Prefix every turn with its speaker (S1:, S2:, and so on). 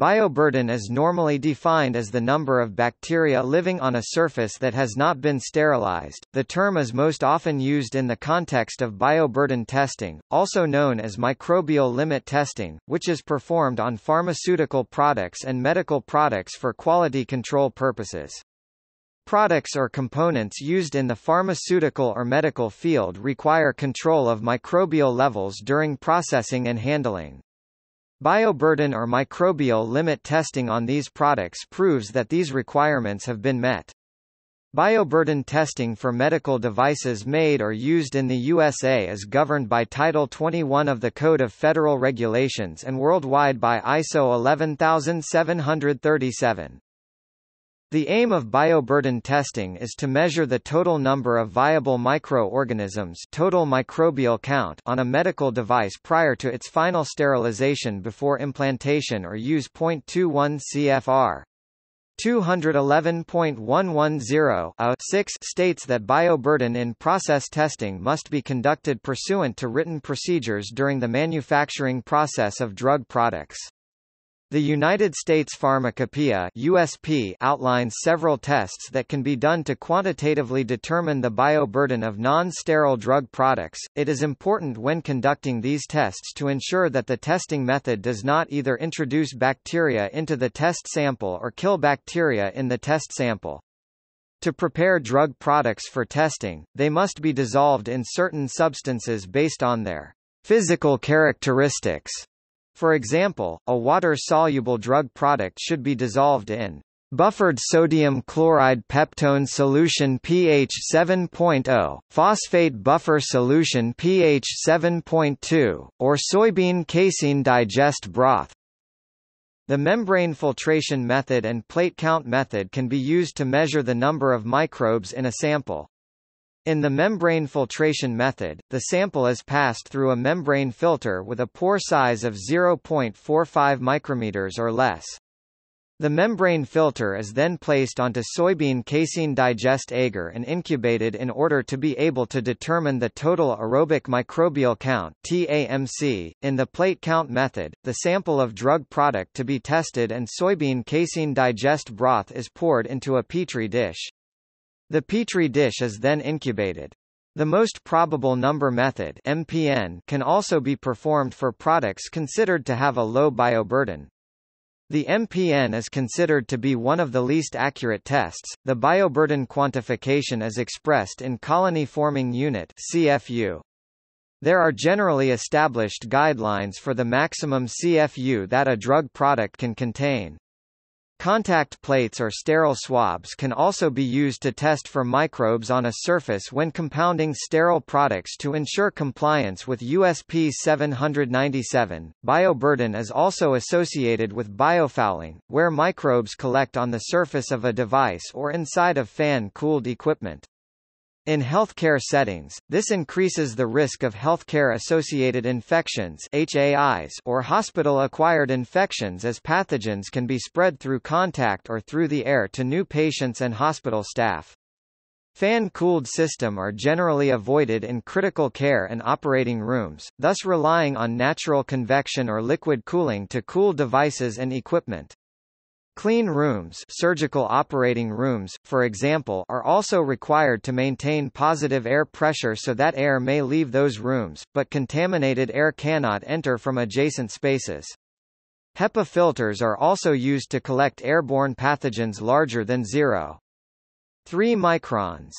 S1: Bioburden is normally defined as the number of bacteria living on a surface that has not been sterilized. The term is most often used in the context of bioburden testing, also known as microbial limit testing, which is performed on pharmaceutical products and medical products for quality control purposes. Products or components used in the pharmaceutical or medical field require control of microbial levels during processing and handling. Bioburden or microbial limit testing on these products proves that these requirements have been met. Bioburden testing for medical devices made or used in the USA is governed by Title 21 of the Code of Federal Regulations and worldwide by ISO 11737. The aim of bioburden testing is to measure the total number of viable microorganisms total microbial count on a medical device prior to its final sterilization before implantation or use. 0.21 CFR 211.110-6 states that bioburden in process testing must be conducted pursuant to written procedures during the manufacturing process of drug products. The United States Pharmacopoeia USP outlines several tests that can be done to quantitatively determine the bioburden of non-sterile drug products. It is important when conducting these tests to ensure that the testing method does not either introduce bacteria into the test sample or kill bacteria in the test sample. To prepare drug products for testing, they must be dissolved in certain substances based on their physical characteristics for example, a water-soluble drug product should be dissolved in buffered sodium chloride peptone solution pH 7.0, phosphate buffer solution pH 7.2, or soybean casein digest broth. The membrane filtration method and plate count method can be used to measure the number of microbes in a sample. In the membrane filtration method, the sample is passed through a membrane filter with a pore size of 0.45 micrometers or less. The membrane filter is then placed onto soybean casein digest agar and incubated in order to be able to determine the total aerobic microbial count (TAMC). In the plate count method, the sample of drug product to be tested and soybean casein digest broth is poured into a petri dish. The Petri dish is then incubated. The most probable number method MPN can also be performed for products considered to have a low bioburden. The MPN is considered to be one of the least accurate tests. The bioburden quantification is expressed in colony forming unit CFU. There are generally established guidelines for the maximum CFU that a drug product can contain. Contact plates or sterile swabs can also be used to test for microbes on a surface when compounding sterile products to ensure compliance with USP 797. Bioburden is also associated with biofouling, where microbes collect on the surface of a device or inside of fan-cooled equipment. In healthcare settings, this increases the risk of healthcare-associated infections HAIs or hospital-acquired infections as pathogens can be spread through contact or through the air to new patients and hospital staff. Fan-cooled system are generally avoided in critical care and operating rooms, thus relying on natural convection or liquid cooling to cool devices and equipment. Clean rooms surgical operating rooms, for example are also required to maintain positive air pressure so that air may leave those rooms, but contaminated air cannot enter from adjacent spaces. HEPA filters are also used to collect airborne pathogens larger than 0. 3 microns.